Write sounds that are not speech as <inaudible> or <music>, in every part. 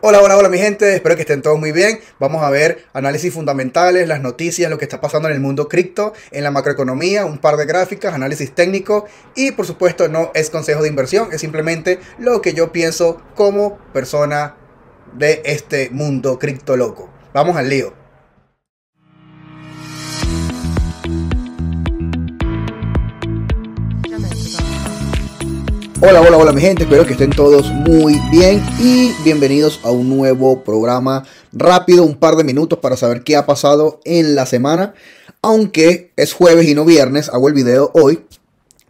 Hola, hola, hola mi gente, espero que estén todos muy bien. Vamos a ver análisis fundamentales, las noticias, lo que está pasando en el mundo cripto, en la macroeconomía, un par de gráficas, análisis técnico y por supuesto no es consejo de inversión, es simplemente lo que yo pienso como persona de este mundo cripto loco. Vamos al lío. Hola, hola, hola mi gente, espero que estén todos muy bien y bienvenidos a un nuevo programa rápido, un par de minutos para saber qué ha pasado en la semana. Aunque es jueves y no viernes, hago el video hoy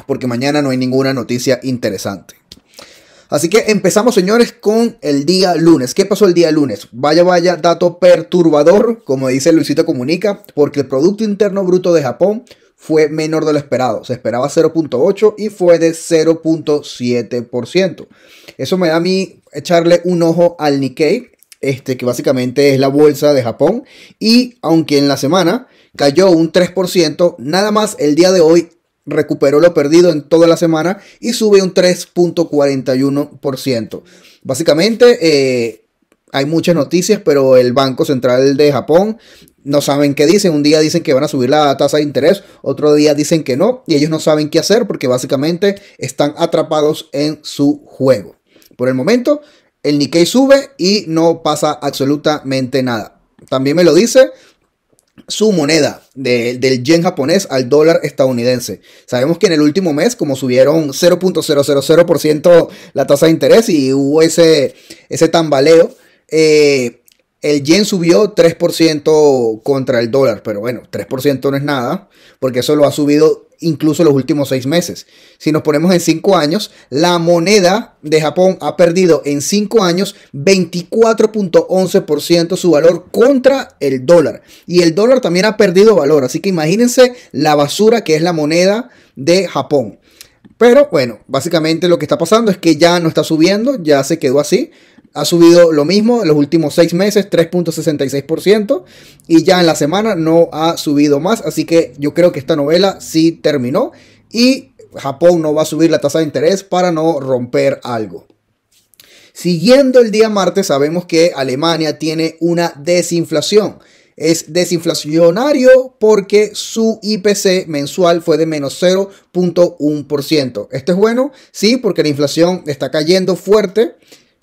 porque mañana no hay ninguna noticia interesante. Así que empezamos señores con el día lunes. ¿Qué pasó el día lunes? Vaya, vaya, dato perturbador, como dice Luisito Comunica, porque el Producto Interno Bruto de Japón fue menor de lo esperado. Se esperaba 0.8 y fue de 0.7%. Eso me da a mí echarle un ojo al Nikkei, este, que básicamente es la bolsa de Japón. Y aunque en la semana cayó un 3%, nada más el día de hoy recuperó lo perdido en toda la semana y sube un 3.41%. Básicamente... Eh, hay muchas noticias, pero el Banco Central de Japón no saben qué dicen. Un día dicen que van a subir la tasa de interés, otro día dicen que no, y ellos no saben qué hacer porque básicamente están atrapados en su juego. Por el momento, el Nikkei sube y no pasa absolutamente nada. También me lo dice su moneda del yen japonés al dólar estadounidense. Sabemos que en el último mes, como subieron 0.000% la tasa de interés y hubo ese, ese tambaleo, eh, el yen subió 3% contra el dólar, pero bueno, 3% no es nada, porque eso lo ha subido incluso los últimos seis meses. Si nos ponemos en cinco años, la moneda de Japón ha perdido en cinco años 24.11% su valor contra el dólar. Y el dólar también ha perdido valor. Así que imagínense la basura que es la moneda de Japón. Pero bueno, básicamente lo que está pasando es que ya no está subiendo, ya se quedó así. Ha subido lo mismo en los últimos seis meses, 3.66%, y ya en la semana no ha subido más, así que yo creo que esta novela sí terminó y Japón no va a subir la tasa de interés para no romper algo. Siguiendo el día martes, sabemos que Alemania tiene una desinflación. Es desinflacionario porque su IPC mensual fue de menos 0.1%. ¿Esto es bueno? Sí, porque la inflación está cayendo fuerte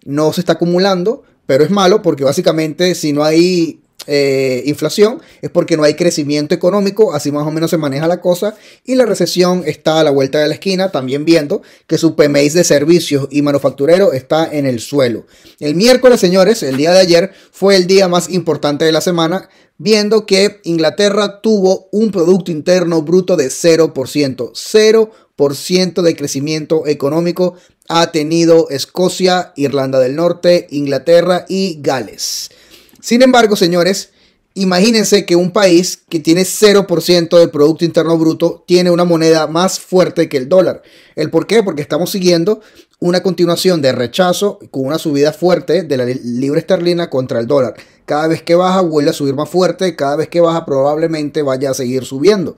no se está acumulando, pero es malo porque básicamente si no hay eh, inflación es porque no hay crecimiento económico, así más o menos se maneja la cosa, y la recesión está a la vuelta de la esquina, también viendo que su PMI de servicios y manufacturero está en el suelo. El miércoles, señores, el día de ayer fue el día más importante de la semana, viendo que Inglaterra tuvo un Producto Interno Bruto de 0%, 0% de crecimiento económico ha tenido Escocia, Irlanda del Norte, Inglaterra y Gales. Sin embargo, señores, imagínense que un país que tiene 0% del Producto Interno Bruto tiene una moneda más fuerte que el dólar. ¿El por qué? Porque estamos siguiendo una continuación de rechazo con una subida fuerte de la libra esterlina contra el dólar. Cada vez que baja vuelve a subir más fuerte, cada vez que baja probablemente vaya a seguir subiendo.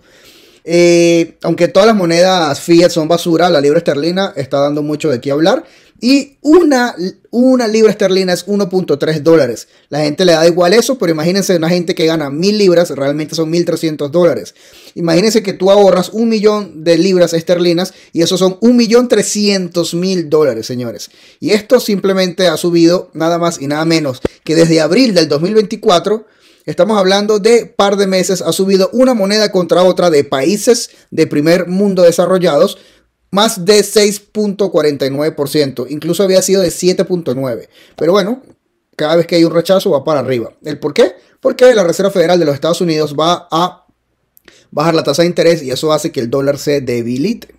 Eh, aunque todas las monedas fiat son basura, la libra esterlina está dando mucho de qué hablar. Y una, una libra esterlina es 1.3 dólares. La gente le da igual eso, pero imagínense una gente que gana 1000 libras, realmente son 1300 dólares. Imagínense que tú ahorras un millón de libras esterlinas y eso son 1.300.000 dólares, señores. Y esto simplemente ha subido nada más y nada menos que desde abril del 2024 Estamos hablando de par de meses, ha subido una moneda contra otra de países de primer mundo desarrollados, más de 6.49%, incluso había sido de 7.9%. Pero bueno, cada vez que hay un rechazo va para arriba. ¿El por qué? Porque la Reserva Federal de los Estados Unidos va a bajar la tasa de interés y eso hace que el dólar se debilite.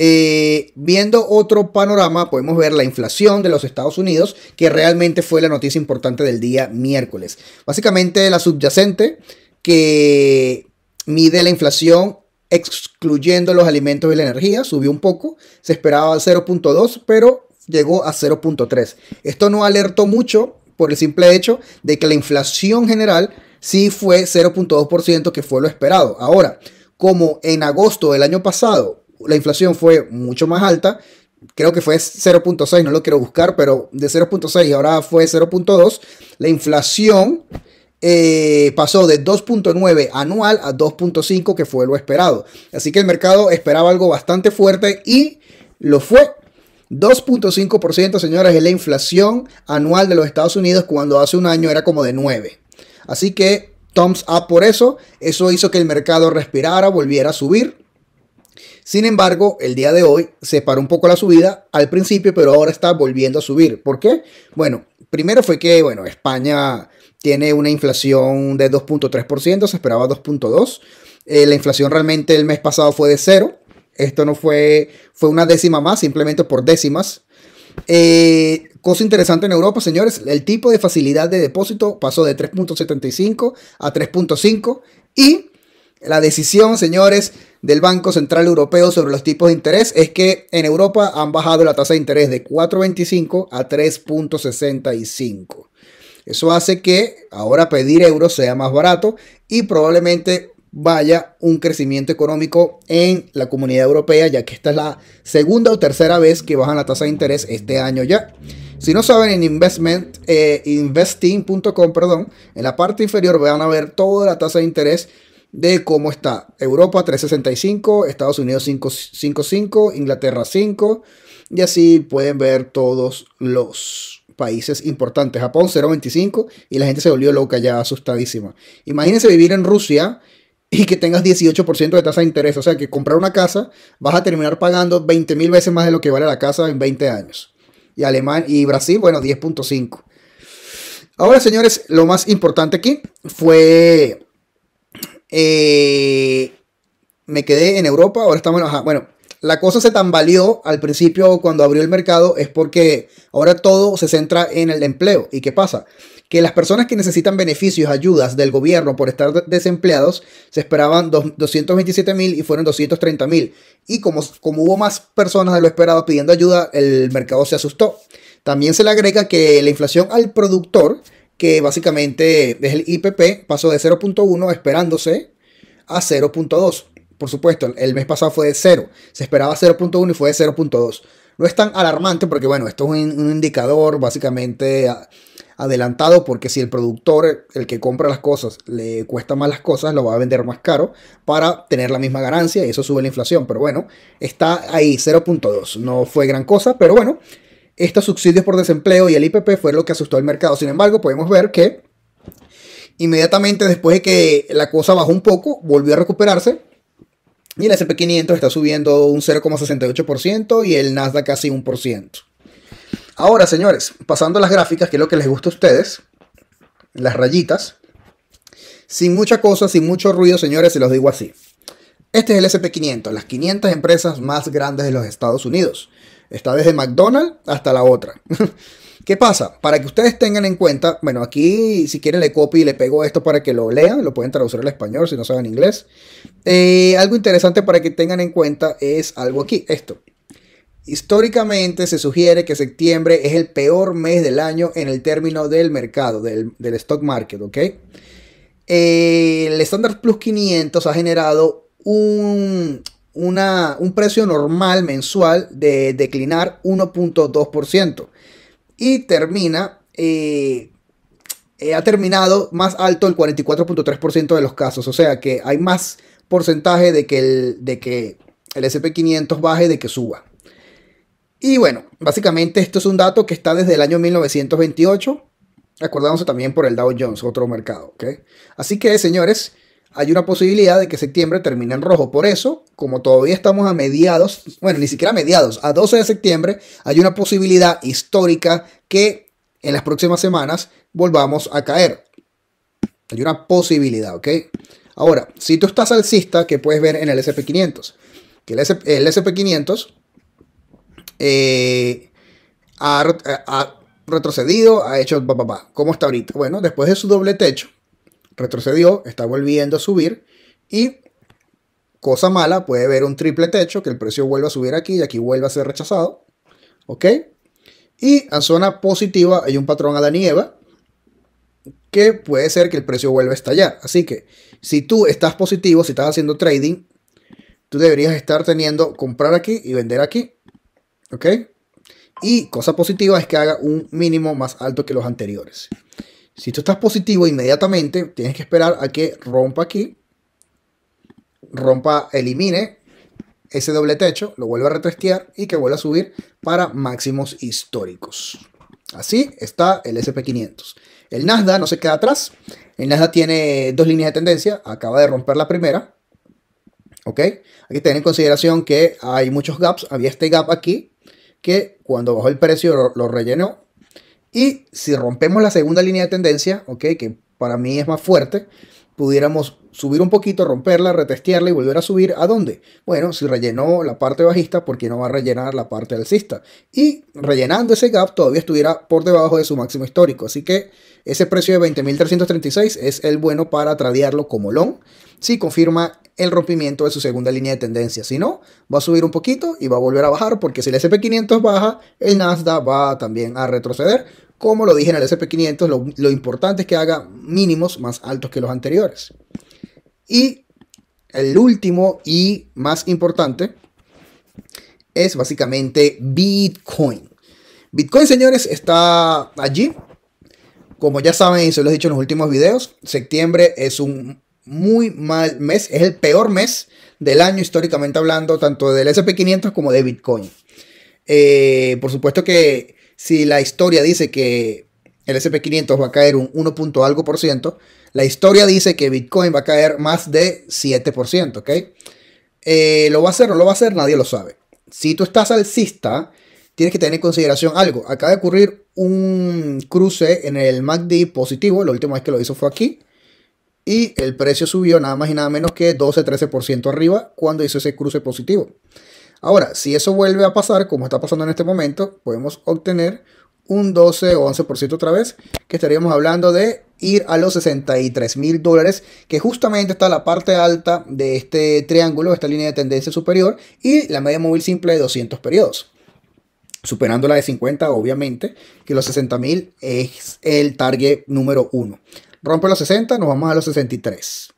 Eh, viendo otro panorama, podemos ver la inflación de los Estados Unidos, que realmente fue la noticia importante del día miércoles. Básicamente la subyacente que mide la inflación excluyendo los alimentos y la energía, subió un poco, se esperaba 0.2, pero llegó a 0.3. Esto no alertó mucho por el simple hecho de que la inflación general sí fue 0.2%, que fue lo esperado. Ahora, como en agosto del año pasado la inflación fue mucho más alta. Creo que fue 0.6, no lo quiero buscar, pero de 0.6 ahora fue 0.2. La inflación eh, pasó de 2.9 anual a 2.5, que fue lo esperado. Así que el mercado esperaba algo bastante fuerte y lo fue. 2.5%, señores, es la inflación anual de los Estados Unidos cuando hace un año era como de 9. Así que thumbs up por eso. Eso hizo que el mercado respirara, volviera a subir. Sin embargo, el día de hoy se paró un poco la subida al principio, pero ahora está volviendo a subir. ¿Por qué? Bueno, primero fue que, bueno, España tiene una inflación de 2.3%, se esperaba 2.2%. Eh, la inflación realmente el mes pasado fue de cero. Esto no fue, fue una décima más, simplemente por décimas. Eh, cosa interesante en Europa, señores, el tipo de facilidad de depósito pasó de 3.75 a 3.5 y la decisión, señores, del Banco Central Europeo sobre los tipos de interés es que en Europa han bajado la tasa de interés de 4,25 a 3,65. Eso hace que ahora pedir euros sea más barato y probablemente vaya un crecimiento económico en la comunidad europea, ya que esta es la segunda o tercera vez que bajan la tasa de interés este año ya. Si no saben, en investment, eh, investing.com, perdón, en la parte inferior van a ver toda la tasa de interés de cómo está Europa 365, Estados Unidos 555, Inglaterra 5 y así pueden ver todos los países importantes. Japón 0.25 y la gente se volvió loca ya asustadísima. Imagínense vivir en Rusia y que tengas 18% de tasa de interés. O sea que comprar una casa vas a terminar pagando 20 mil veces más de lo que vale la casa en 20 años. Y, Alemania y Brasil, bueno, 10.5. Ahora, señores, lo más importante aquí fue eh, me quedé en Europa, ahora estamos en... bueno, la cosa se tambaleó al principio cuando abrió el mercado es porque ahora todo se centra en el empleo. ¿Y qué pasa? Que las personas que necesitan beneficios, ayudas del gobierno por estar desempleados, se esperaban 227 mil y fueron 230 mil. Y como, como hubo más personas de lo esperado pidiendo ayuda, el mercado se asustó. También se le agrega que la inflación al productor que básicamente es el IPP, pasó de 0.1 esperándose a 0.2. Por supuesto, el mes pasado fue de 0, se esperaba 0.1 y fue de 0.2. No es tan alarmante porque, bueno, esto es un, un indicador básicamente adelantado porque si el productor, el que compra las cosas, le cuesta más las cosas, lo va a vender más caro para tener la misma ganancia y eso sube la inflación. Pero bueno, está ahí 0.2. No fue gran cosa, pero bueno, estos subsidios por desempleo y el IPP fue lo que asustó al mercado. Sin embargo, podemos ver que inmediatamente después de que la cosa bajó un poco, volvió a recuperarse. Y el SP500 está subiendo un 0,68% y el Nasdaq casi un 1%. Ahora, señores, pasando a las gráficas, que es lo que les gusta a ustedes, las rayitas, sin mucha cosa, sin mucho ruido, señores, se los digo así. Este es el SP500, las 500 empresas más grandes de los Estados Unidos. Está desde McDonald's hasta la otra. <laughs> ¿Qué pasa? Para que ustedes tengan en cuenta, bueno, aquí si quieren le copio y le pego esto para que lo lean, lo pueden traducir al español si no saben inglés. Eh, algo interesante para que tengan en cuenta es algo aquí, esto. Históricamente se sugiere que septiembre es el peor mes del año en el término del mercado, del, stock market, ¿ok? Eh, el Standard Plus 500 ha generado un, un precio normal mensual de declinar 1.2% y termina, eh, eh, ha terminado más alto el 44.3% de los casos, o sea que hay más porcentaje de que el, de que el SP500 baje de que suba. Y bueno, básicamente esto es un dato que está desde el año 1928, acordándose también por el Dow Jones, otro mercado. Así que señores, hay una posibilidad de que septiembre termine en rojo. Por eso, como todavía estamos a mediados, bueno, ni siquiera a mediados, a 12 de septiembre, hay una posibilidad histórica que en las próximas semanas volvamos a caer. Hay una posibilidad, ¿ok? Ahora, si tú estás alcista, que puedes ver en el SP500, que el, SP500 eh, ha, retrocedido, ha hecho, papá, ¿cómo está ahorita? Bueno, después de su doble techo, retrocedió, está volviendo a subir y cosa mala, puede haber un triple techo, que el precio vuelva a subir aquí y aquí vuelva a ser rechazado. ¿Ok? Y a zona positiva hay un patrón a la nieva que puede ser que el precio vuelva a estallar. Así que si tú estás positivo, si estás haciendo trading, tú deberías estar teniendo comprar aquí y vender aquí. ¿Ok? Y cosa positiva es que haga un mínimo más alto que los anteriores. Si tú estás positivo inmediatamente, tienes que esperar a que rompa aquí, rompa, elimine ese doble techo, lo vuelva a retestear y que vuelva a subir para máximos históricos. Así está el SP500. El Nasdaq no se queda atrás. El Nasdaq tiene dos líneas de tendencia. Acaba de romper la primera. ¿Ok? Hay que tener en consideración que hay muchos gaps. Había este gap aquí que cuando bajó el precio lo rellenó y si rompemos la segunda línea de tendencia, ok, que para mí es más fuerte, pudiéramos subir un poquito, romperla, retestearla y volver a subir. ¿A dónde? Bueno, si rellenó la parte bajista, ¿por qué no va a rellenar la parte alcista? Y rellenando ese gap todavía estuviera por debajo de su máximo histórico. Así que ese precio de 20.336 es el bueno para tradearlo como long. Si confirma el rompimiento de su segunda línea de tendencia. Si no, va a subir un poquito y va a volver a bajar porque si el SP500 baja, el Nasdaq va también a retroceder. Como lo dije en el SP500, lo, importante es que haga mínimos más altos que los anteriores. Y el último y más importante es básicamente Bitcoin. Bitcoin, señores, está allí. Como ya saben y se lo he dicho en los últimos videos, septiembre es un muy mal mes, es el peor mes del año históricamente hablando, tanto del SP500 como de Bitcoin. Eh, por supuesto que si la historia dice que el SP500 va a caer un 1. algo por ciento, la historia dice que Bitcoin va a caer más de 7%, ¿ok? Eh, ¿Lo va a hacer o no lo va a hacer? Nadie lo sabe. Si tú estás alcista, tienes que tener en consideración algo. Acaba de ocurrir un cruce en el MACD positivo, la última vez que lo hizo fue aquí y el precio subió nada más y nada menos que 12-13% arriba cuando hizo ese cruce positivo. Ahora, si eso vuelve a pasar, como está pasando en este momento, podemos obtener un 12 o 11% otra vez, que estaríamos hablando de ir a los 63 mil dólares, que justamente está la parte alta de este triángulo, esta línea de tendencia superior, y la media móvil simple de 200 periodos. Superando la de 50, obviamente, que los 60 mil es el target número 1. Rompe los 60, nos vamos a los 63.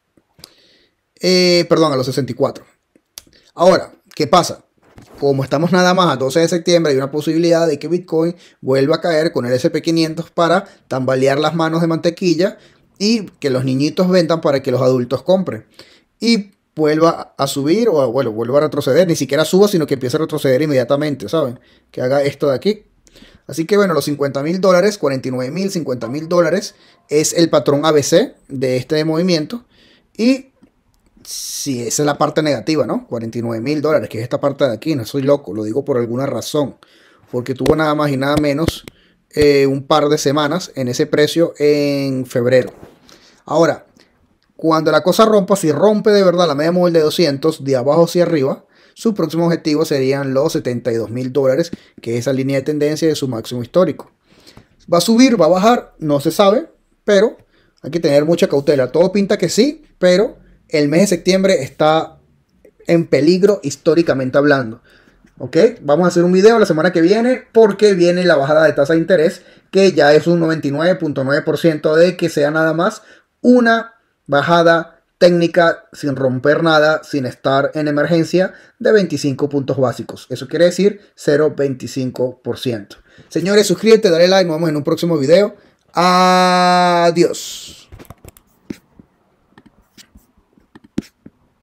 Eh, perdón, a los 64. Ahora, ¿qué pasa? Como estamos nada más a 12 de septiembre, hay una posibilidad de que Bitcoin vuelva a caer con el SP500 para tambalear las manos de mantequilla y que los niñitos vendan para que los adultos compren. Y vuelva a subir o, bueno, vuelva a retroceder. Ni siquiera suba, sino que empiece a retroceder inmediatamente, ¿saben? Que haga esto de aquí, Así que bueno, los 50 mil dólares, 49 mil, 50 mil dólares es el patrón ABC de este movimiento. Y si esa es la parte negativa, ¿no? 49 mil dólares, que es esta parte de aquí, no soy loco, lo digo por alguna razón. Porque tuvo nada más y nada menos eh, un par de semanas en ese precio en febrero. Ahora, cuando la cosa rompa, si rompe de verdad la media móvil de 200, de abajo hacia arriba, su próximo objetivo serían los 72 mil dólares, que es la línea de tendencia de su máximo histórico. ¿Va a subir? ¿Va a bajar? No se sabe, pero hay que tener mucha cautela. Todo pinta que sí, pero el mes de septiembre está en peligro históricamente hablando. ¿Ok? Vamos a hacer un video la semana que viene porque viene la bajada de tasa de interés, que ya es un 99.9% de que sea nada más una bajada técnica sin romper nada, sin estar en emergencia, de 25 puntos básicos. Eso quiere decir 0,25%. Señores, suscríbete, dale like, nos vemos en un próximo video. Adiós.